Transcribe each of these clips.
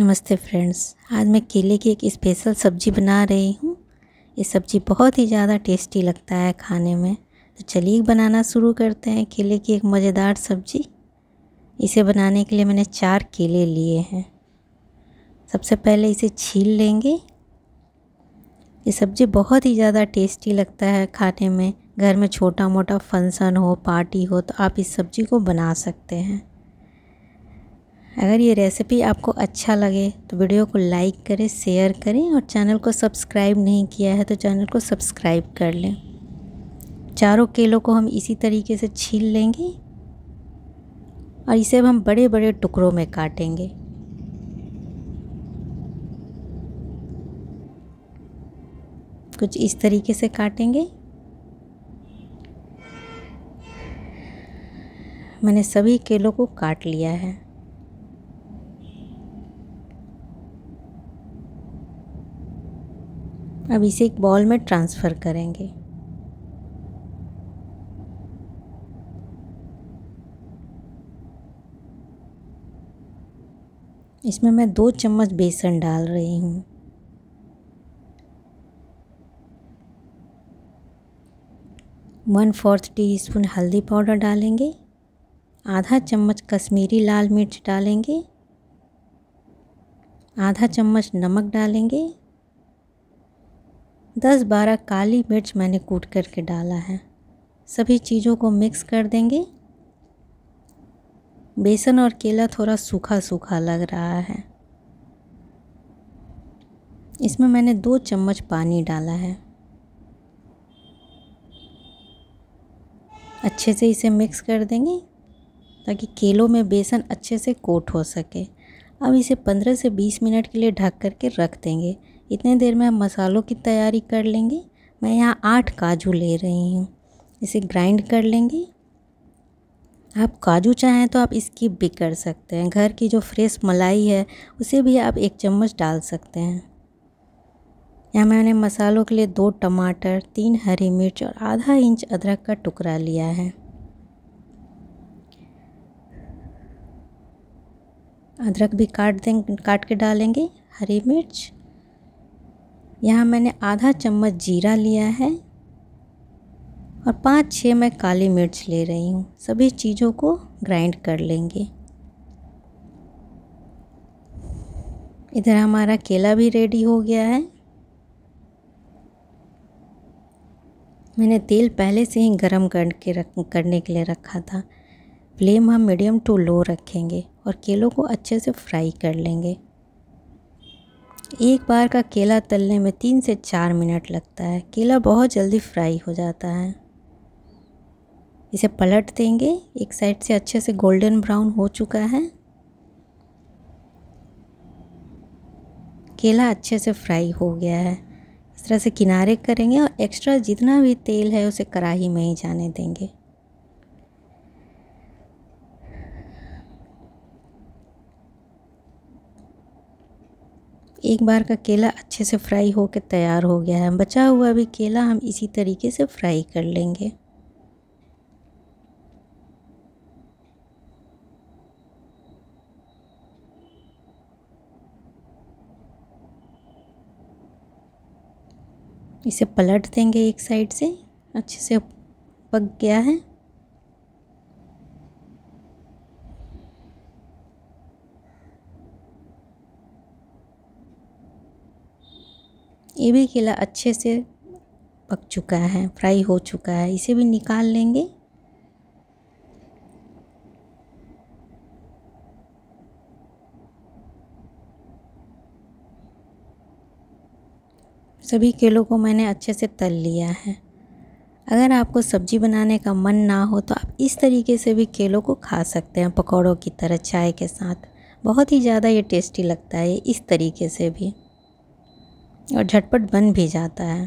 नमस्ते फ्रेंड्स आज मैं केले की एक स्पेशल सब्ज़ी बना रही हूँ ये सब्ज़ी बहुत ही ज़्यादा टेस्टी लगता है खाने में तो चलिए बनाना शुरू करते हैं केले की एक मज़ेदार सब्ज़ी इसे बनाने के लिए मैंने चार केले लिए हैं सबसे पहले इसे छील लेंगे ये सब्ज़ी बहुत ही ज़्यादा टेस्टी लगता है खाने में घर में छोटा मोटा फंक्शन हो पार्टी हो तो आप इस सब्ज़ी को बना सकते हैं अगर ये रेसिपी आपको अच्छा लगे तो वीडियो को लाइक करें शेयर करें और चैनल को सब्सक्राइब नहीं किया है तो चैनल को सब्सक्राइब कर लें चारों केलों को हम इसी तरीके से छील लेंगे और इसे अब हम बड़े बड़े टुकड़ों में काटेंगे कुछ इस तरीके से काटेंगे मैंने सभी केलों को काट लिया है अब इसे एक बॉल में ट्रांसफ़र करेंगे इसमें मैं दो चम्मच बेसन डाल रही हूँ वन फोर्थ टी स्पून हल्दी पाउडर डालेंगे आधा चम्मच कश्मीरी लाल मिर्च डालेंगे आधा चम्मच नमक डालेंगे दस बारह काली मिर्च मैंने कूट करके डाला है सभी चीज़ों को मिक्स कर देंगे बेसन और केला थोड़ा सूखा सूखा लग रहा है इसमें मैंने दो चम्मच पानी डाला है अच्छे से इसे मिक्स कर देंगे ताकि केलों में बेसन अच्छे से कोट हो सके अब इसे 15 से 20 मिनट के लिए ढक करके रख देंगे इतने देर में हम मसालों की तैयारी कर लेंगे मैं यहाँ आठ काजू ले रही हूँ इसे ग्राइंड कर लेंगे आप काजू चाहें तो आप इसकी भी कर सकते हैं घर की जो फ्रेश मलाई है उसे भी आप एक चम्मच डाल सकते हैं यहाँ मैंने मसालों के लिए दो टमाटर तीन हरी मिर्च और आधा इंच अदरक का टुकड़ा लिया है अदरक भी काट दें काट के डालेंगे हरी मिर्च यहाँ मैंने आधा चम्मच जीरा लिया है और पाँच छः मैं काली मिर्च ले रही हूँ सभी चीज़ों को ग्राइंड कर लेंगे इधर हमारा केला भी रेडी हो गया है मैंने तेल पहले से ही गरम करके रख करने के लिए रखा था फ्लेम हम मीडियम टू लो रखेंगे और केलों को अच्छे से फ्राई कर लेंगे एक बार का केला तलने में तीन से चार मिनट लगता है केला बहुत जल्दी फ्राई हो जाता है इसे पलट देंगे एक साइड से अच्छे से गोल्डन ब्राउन हो चुका है केला अच्छे से फ्राई हो गया है इस तरह से किनारे करेंगे और एक्स्ट्रा जितना भी तेल है उसे कढ़ाही में ही जाने देंगे एक बार का केला अच्छे से फ्राई होकर तैयार हो गया है बचा हुआ भी केला हम इसी तरीके से फ्राई कर लेंगे इसे पलट देंगे एक साइड से अच्छे से पक गया है ये भी केला अच्छे से पक चुका है फ्राई हो चुका है इसे भी निकाल लेंगे सभी केलों को मैंने अच्छे से तल लिया है अगर आपको सब्ज़ी बनाने का मन ना हो तो आप इस तरीके से भी केलों को खा सकते हैं पकौड़ों की तरह चाय के साथ बहुत ही ज़्यादा ये टेस्टी लगता है इस तरीके से भी और झटपट बन भी जाता है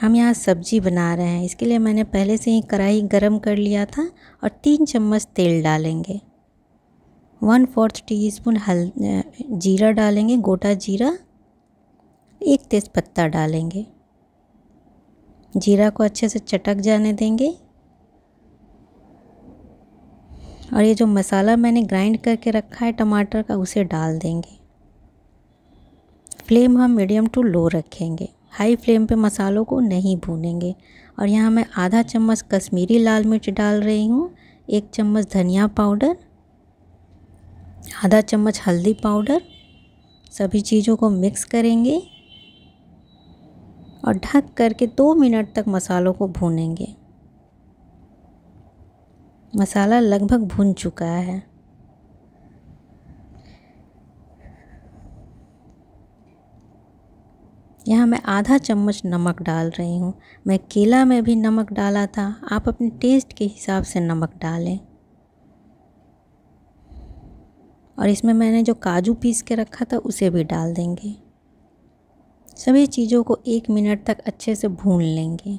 हम यहाँ सब्जी बना रहे हैं इसके लिए मैंने पहले से ही कढ़ाई गरम कर लिया था और तीन चम्मच तेल डालेंगे वन फोर्थ टी स्पून हल जीरा डालेंगे गोटा जीरा एक तेज़पत्ता डालेंगे जीरा को अच्छे से चटक जाने देंगे और ये जो मसाला मैंने ग्राइंड करके रखा है टमाटर का उसे डाल देंगे फ्लेम हम मीडियम टू लो रखेंगे हाई फ्लेम पे मसालों को नहीं भूनेंगे और यहाँ मैं आधा चम्मच कश्मीरी लाल मिर्च डाल रही हूँ एक चम्मच धनिया पाउडर आधा चम्मच हल्दी पाउडर सभी चीज़ों को मिक्स करेंगे और ढक करके दो मिनट तक मसालों को भूनेंगे मसाला लगभग भुन चुका है यहाँ मैं आधा चम्मच नमक डाल रही हूँ मैं केला में भी नमक डाला था आप अपने टेस्ट के हिसाब से नमक डालें और इसमें मैंने जो काजू पीस के रखा था उसे भी डाल देंगे सभी चीज़ों को एक मिनट तक अच्छे से भून लेंगे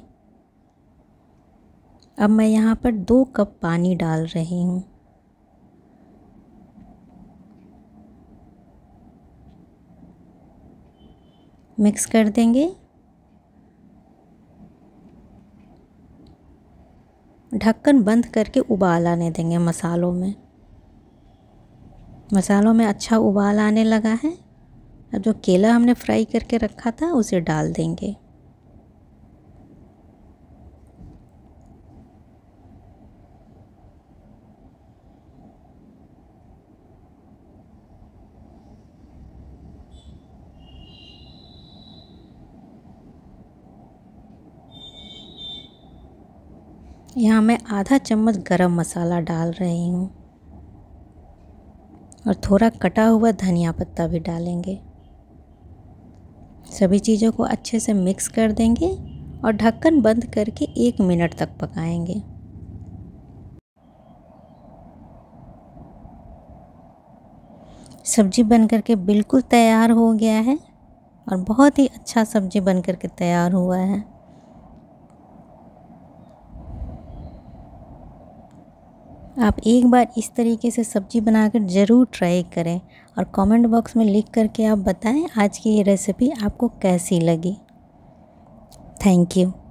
अब मैं यहाँ पर दो कप पानी डाल रही हूँ मिक्स कर देंगे ढक्कन बंद करके उबाल आने देंगे मसालों में मसालों में अच्छा उबाल आने लगा है अब जो केला हमने फ्राई करके रखा था उसे डाल देंगे यहाँ मैं आधा चम्मच गरम मसाला डाल रही हूँ और थोड़ा कटा हुआ धनिया पत्ता भी डालेंगे सभी चीज़ों को अच्छे से मिक्स कर देंगे और ढक्कन बंद करके एक मिनट तक पकाएंगे सब्ज़ी बन कर के बिल्कुल तैयार हो गया है और बहुत ही अच्छा सब्ज़ी बन करके के तैयार हुआ है आप एक बार इस तरीके से सब्ज़ी बनाकर ज़रूर ट्राई करें और कमेंट बॉक्स में लिख करके आप बताएं आज की ये रेसिपी आपको कैसी लगी थैंक यू